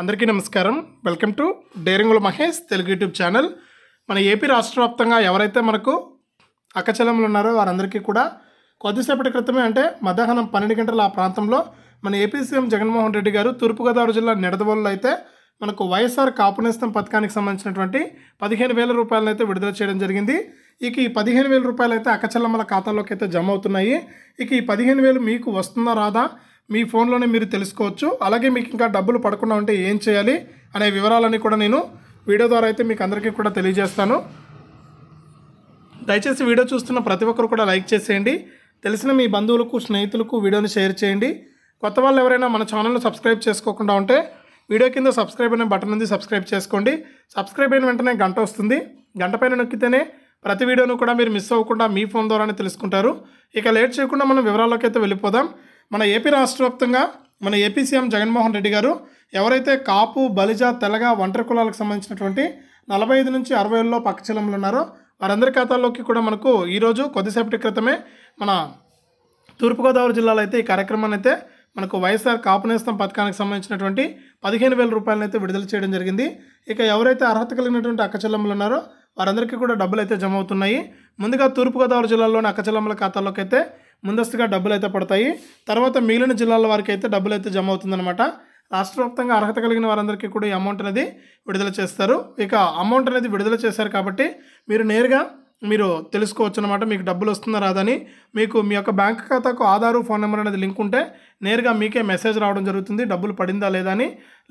అందరికీ నమస్కారం welcome to డేరింగుల మహేష్ తెలుగు యూట్యూబ్ ఛానల్ మన ఏపీ రాష్ట్ర వ్యాప్తంగా ఎవరైతే మనకు అక్కచలంలో ఉన్నారో వారందరికీ కూడా కొద్దిసేపటి క్రితమే అంటే మధ్యాహ్నం పన్నెండు గంటల ఆ ప్రాంతంలో మన ఏపీ సీఎం జగన్మోహన్ రెడ్డి గారు తూర్పుగోదావరి జిల్లా నిడదవోలులో అయితే మనకు వైఎస్ఆర్ కాపునేస్తం పథకానికి సంబంధించినటువంటి పదిహేను వేల రూపాయలను అయితే విడుదల చేయడం జరిగింది ఇక ఈ పదిహేను వేల రూపాయలు అయితే అక్కచెల్లమ్మల ఖాతాలోకి అయితే జమ అవుతున్నాయి ఇక ఈ పదిహేను వేలు మీకు వస్తుందా రాదా మీ ఫోన్లోనే మీరు తెలుసుకోవచ్చు అలాగే మీకు ఇంకా డబ్బులు పడకుండా ఉంటే ఏం చేయాలి అనే వివరాలన్నీ కూడా నేను వీడియో ద్వారా అయితే మీకు అందరికీ కూడా తెలియజేస్తాను దయచేసి వీడియో చూస్తున్న ప్రతి ఒక్కరు కూడా లైక్ చేసేయండి తెలిసిన మీ బంధువులకు స్నేహితులకు వీడియోని షేర్ చేయండి కొత్త వాళ్ళు ఎవరైనా మన ఛానల్ను సబ్స్క్రైబ్ చేసుకోకుండా ఉంటే వీడియో కింద సబ్స్క్రైబ్ అనే బటన్ ఉంది సబ్స్క్రైబ్ చేసుకోండి సబ్స్క్రైబ్ అయిన వెంటనే గంట వస్తుంది గంట పైన నొక్కితేనే ప్రతి వీడియోను కూడా మీరు మిస్ అవ్వకుండా మీ ఫోన్ ద్వారానే తెలుసుకుంటారు ఇక లేట్ చేయకుండా మనం వివరాల్లోకి అయితే వెళ్ళిపోదాం మన ఏపీ రాష్ట్ర వ్యాప్తంగా మన ఏపీ సీఎం జగన్మోహన్ రెడ్డి గారు ఎవరైతే కాపు బలిజ తెలగ ఒంటరి కులాలకు సంబంధించినటువంటి నలభై ఐదు నుంచి అరవై ఏళ్ళలో పక్కచలంలో ఉన్నారో వారందరి ఖాతాల్లోకి కూడా మనకు ఈరోజు కొద్దిసేపటి క్రితమే మన తూర్పుగోదావరి జిల్లాలో అయితే ఈ కార్యక్రమాన్ని అయితే మనకు వైఎస్ఆర్ నేస్తం పథకానికి సంబంధించినటువంటి పదిహేను వేల రూపాయలను అయితే విడుదల చేయడం జరిగింది ఇక ఎవరైతే అర్హత కలిగినటువంటి అక్కచెల్లెములు ఉన్నారో వారందరికీ కూడా డబ్బులు అయితే జమ అవుతున్నాయి ముందుగా తూర్పుగోదావరి జిల్లాలోని అక్కచెల్లెమ్మల ఖాతాలోకి అయితే ముందస్తుగా డబ్బులు అయితే పడతాయి తర్వాత మిగిలిన జిల్లాల వారికి అయితే డబ్బులు అయితే జమ అవుతుందన్నమాట రాష్ట్ర వ్యాప్తంగా అర్హత కలిగిన వారందరికీ కూడా ఈ అమౌంట్ అనేది విడుదల చేస్తారు ఇక అమౌంట్ అనేది విడుదల చేశారు కాబట్టి మీరు నేరుగా మీరు తెలుసుకోవచ్చు అనమాట మీకు డబ్బులు వస్తుందా రాదని మీకు మీ యొక్క బ్యాంక్ ఖాతాకు ఆధారు ఫోన్ నెంబర్ అనేది లింక్ ఉంటే నేరుగా మీకే మెసేజ్ రావడం జరుగుతుంది డబ్బులు పడిందా లేదా అని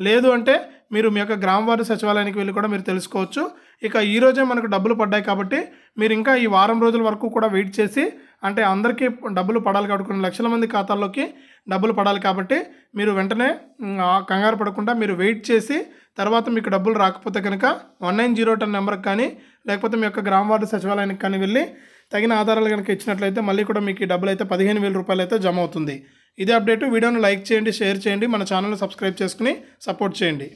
లేదు అంటే మీరు మీ యొక్క గ్రామవారి సచివాలయానికి వెళ్ళి కూడా మీరు తెలుసుకోవచ్చు ఇక ఈరోజే మనకు డబ్బులు పడ్డాయి కాబట్టి మీరు ఇంకా ఈ వారం రోజుల వరకు కూడా వెయిట్ చేసి అంటే అందరికీ డబ్బులు పడాలి కాబట్టి కొన్ని లక్షల మంది ఖాతాల్లోకి డబ్బులు పడాలి కాబట్టి మీరు వెంటనే కంగారు పడకుండా మీరు వెయిట్ చేసి తర్వాత మీకు డబ్బులు రాకపోతే కనుక వన్ నైన్ జీరో టెన్ నెంబర్కి కానీ లేకపోతే మీ యొక్క గ్రామ వార్డు సచివాలయానికి కానీ వెళ్ళి తగిన ఆధారాలు కనుక ఇచ్చినట్లయితే మళ్ళీ కూడా మీకు డబ్బులు అయితే పదిహేను వేల రూపాయలు అయితే జమ అవుతుంది ఇదే అప్డేట్ వీడియోను లైక్ చేయండి షేర్ చేయండి మన ఛానల్ని సబ్స్క్రైబ్ చేసుకుని సపోర్ట్ చేయండి